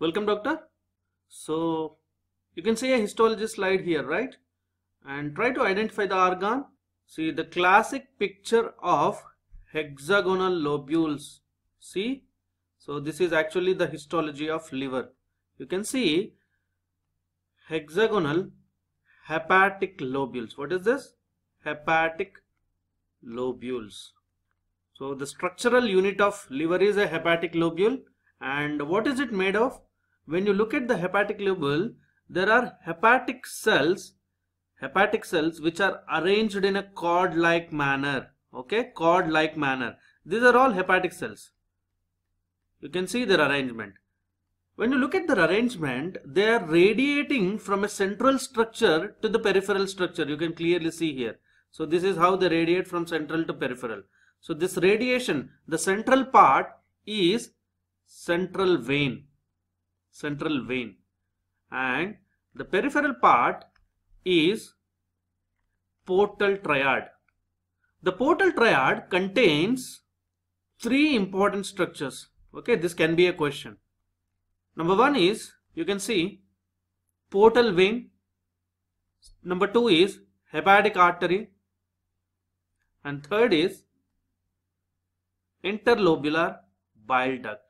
Welcome doctor. So you can see a histology slide here, right? And try to identify the organ. See the classic picture of hexagonal lobules. See? So this is actually the histology of liver. You can see hexagonal hepatic lobules. What is this? Hepatic lobules. So the structural unit of liver is a hepatic lobule and what is it made of? When you look at the hepatic lobule, there are hepatic cells, hepatic cells which are arranged in a cord-like manner. Okay, cord-like manner. These are all hepatic cells. You can see their arrangement. When you look at their arrangement, they are radiating from a central structure to the peripheral structure. You can clearly see here. So this is how they radiate from central to peripheral. So this radiation, the central part is central vein central vein and the peripheral part is portal triad. The portal triad contains three important structures. Okay, this can be a question. Number one is, you can see portal vein. Number two is hepatic artery. And third is interlobular bile duct.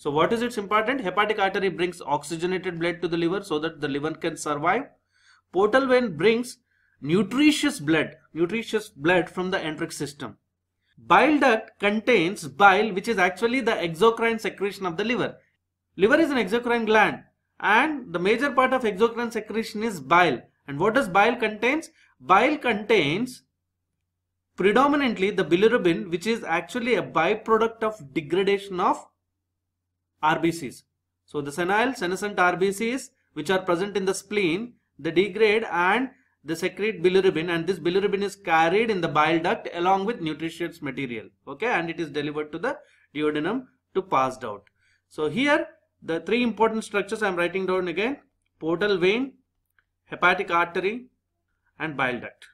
So what is its important? Hepatic artery brings oxygenated blood to the liver so that the liver can survive. Portal vein brings nutritious blood, nutritious blood from the enteric system. Bile duct contains bile which is actually the exocrine secretion of the liver. Liver is an exocrine gland and the major part of exocrine secretion is bile. And what does bile contains? Bile contains predominantly the bilirubin which is actually a byproduct of degradation of RBCs. So the senile senescent RBCs which are present in the spleen, they degrade and they secrete bilirubin and this bilirubin is carried in the bile duct along with nutritious material. Okay, and it is delivered to the duodenum to pass out. So here the three important structures I am writing down again. Portal vein, hepatic artery and bile duct.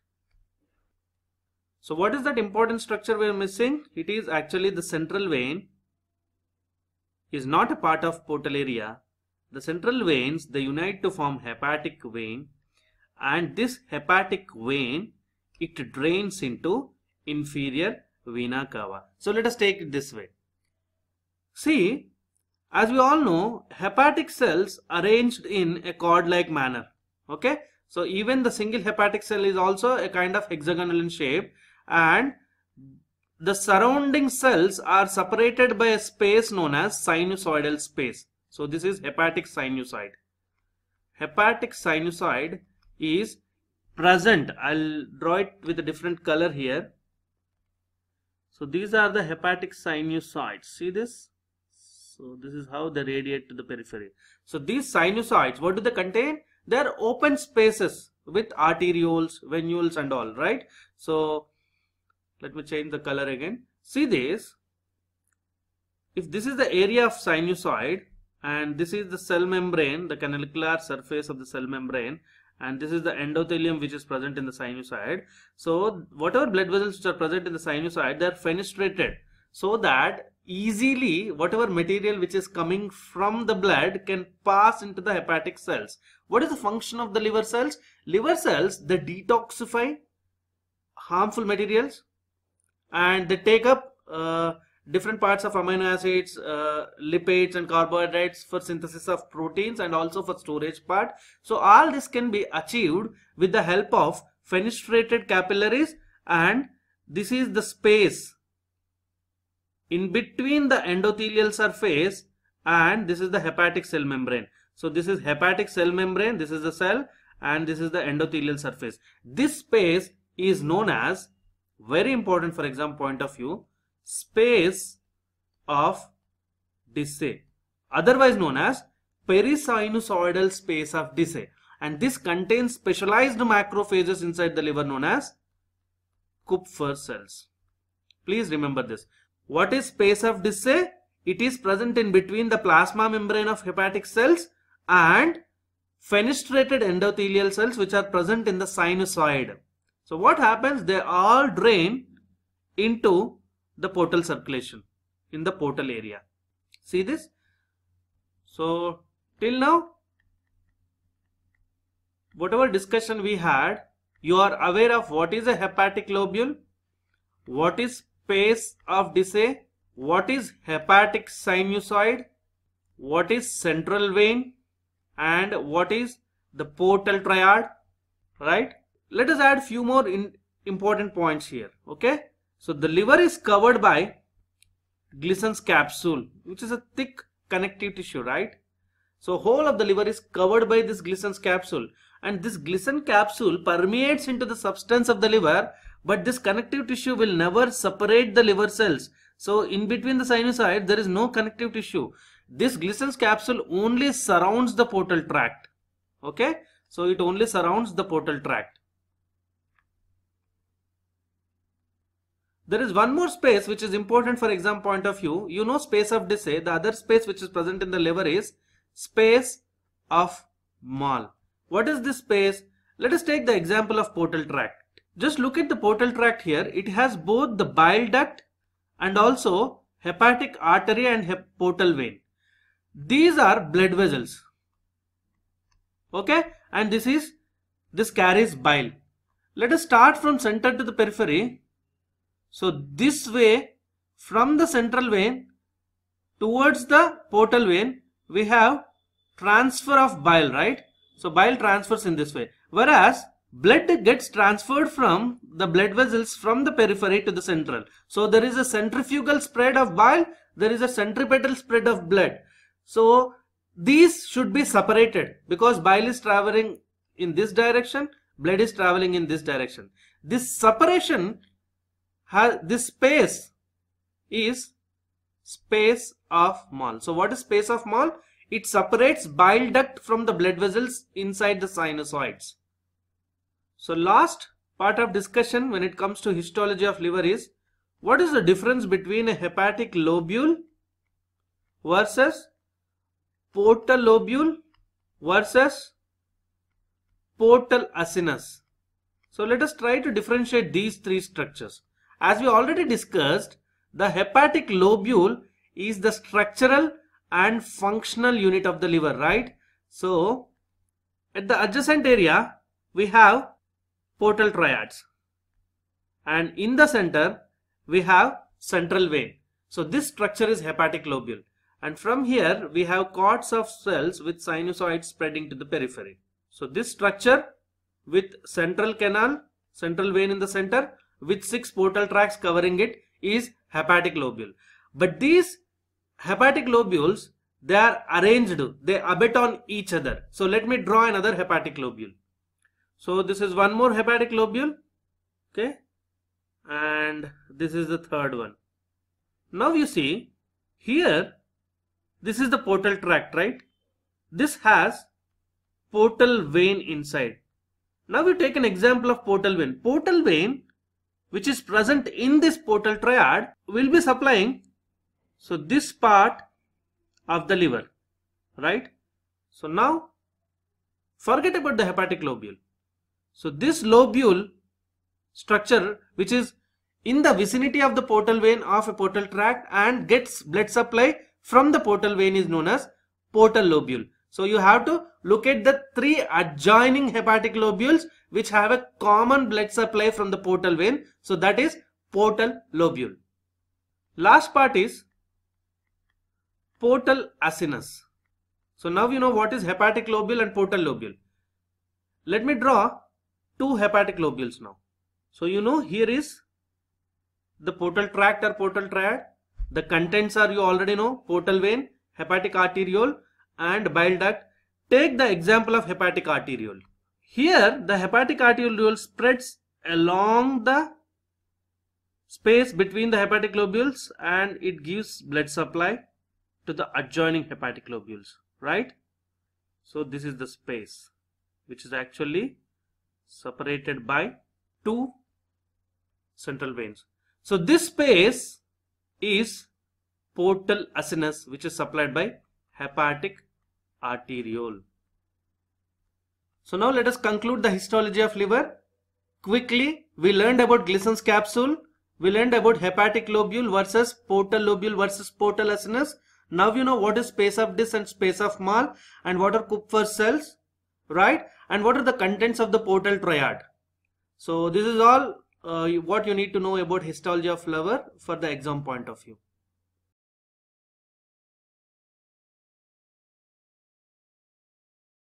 So what is that important structure we are missing? It is actually the central vein is not a part of portal area. The central veins, they unite to form hepatic vein and this hepatic vein, it drains into inferior vena cava. So let us take it this way. See, as we all know, hepatic cells arranged in a cord-like manner. Okay, so even the single hepatic cell is also a kind of hexagonal in shape and the surrounding cells are separated by a space known as sinusoidal space. So this is hepatic sinusoid. Hepatic sinusoid is present. I'll draw it with a different color here. So these are the hepatic sinusoids. See this? So this is how they radiate to the periphery. So these sinusoids, what do they contain? They're open spaces with arterioles, venules and all, right? So let me change the color again. See this. If this is the area of sinusoid and this is the cell membrane, the canalicular surface of the cell membrane and this is the endothelium which is present in the sinusoid. So whatever blood vessels which are present in the sinusoid, they are fenestrated so that easily whatever material which is coming from the blood can pass into the hepatic cells. What is the function of the liver cells? Liver cells, they detoxify harmful materials and they take up uh, different parts of amino acids, uh, lipids and carbohydrates for synthesis of proteins and also for storage part. So all this can be achieved with the help of fenestrated capillaries and this is the space in between the endothelial surface and this is the hepatic cell membrane. So this is hepatic cell membrane, this is the cell and this is the endothelial surface. This space is known as very important for exam point of view, space of Disse, otherwise known as perisinusoidal space of Disse. And this contains specialized macrophages inside the liver known as Kupfer cells. Please remember this. What is space of Disse? It is present in between the plasma membrane of hepatic cells and fenestrated endothelial cells which are present in the sinusoid. So what happens? They all drain into the portal circulation in the portal area. See this? So till now, whatever discussion we had, you are aware of what is a hepatic lobule, what is space of Disse, what is hepatic sinusoid, what is central vein, and what is the portal triad, right? Let us add few more important points here. Okay. So the liver is covered by Glisson's capsule, which is a thick connective tissue, right? So whole of the liver is covered by this Glisson's capsule and this glisson capsule permeates into the substance of the liver but this connective tissue will never separate the liver cells. So in between the sinusoid there is no connective tissue. This Glisson's capsule only surrounds the portal tract. Okay. So it only surrounds the portal tract. There is one more space which is important for exam point of view. You know space of Dissay. The other space which is present in the liver is space of mall. What is this space? Let us take the example of portal tract. Just look at the portal tract here. It has both the bile duct and also hepatic artery and hep portal vein. These are blood vessels. Okay. And this is, this carries bile. Let us start from center to the periphery. So this way from the central vein towards the portal vein we have transfer of bile right. So bile transfers in this way whereas blood gets transferred from the blood vessels from the periphery to the central. So there is a centrifugal spread of bile there is a centripetal spread of blood. So these should be separated because bile is traveling in this direction blood is traveling in this direction. This separation has this space is space of mole. So what is space of mole? It separates bile duct from the blood vessels inside the sinusoids. So last part of discussion when it comes to histology of liver is what is the difference between a hepatic lobule versus portal lobule versus portal acinus. So let us try to differentiate these three structures. As we already discussed, the hepatic lobule is the structural and functional unit of the liver, right? So, at the adjacent area, we have portal triads. And in the center, we have central vein. So, this structure is hepatic lobule. And from here, we have cords of cells with sinusoids spreading to the periphery. So, this structure with central canal, central vein in the center with six portal tracts covering it is hepatic lobule. But these hepatic lobules, they are arranged, they abut on each other. So let me draw another hepatic lobule. So this is one more hepatic lobule, okay, and this is the third one. Now you see here, this is the portal tract, right? This has portal vein inside. Now we take an example of portal vein. Portal vein which is present in this portal triad will be supplying so this part of the liver right so now forget about the hepatic lobule so this lobule structure which is in the vicinity of the portal vein of a portal tract and gets blood supply from the portal vein is known as portal lobule so you have to look at the three adjoining hepatic lobules which have a common blood supply from the portal vein. So that is portal lobule. Last part is portal acinus. So now you know what is hepatic lobule and portal lobule. Let me draw two hepatic lobules now. So you know here is the portal tract or portal triad. The contents are you already know portal vein, hepatic arteriole and bile duct, take the example of hepatic arteriole. Here the hepatic arteriole spreads along the space between the hepatic globules and it gives blood supply to the adjoining hepatic globules, right? So this is the space which is actually separated by two central veins. So this space is portal acinus which is supplied by hepatic arteriole. So now let us conclude the histology of liver. Quickly, we learned about Glissan's capsule. We learned about hepatic lobule versus portal lobule versus portal acinus. Now you know what is space of dis and space of mal and what are Kupfer cells, right? And what are the contents of the portal triad. So this is all uh, what you need to know about histology of liver for the exam point of view.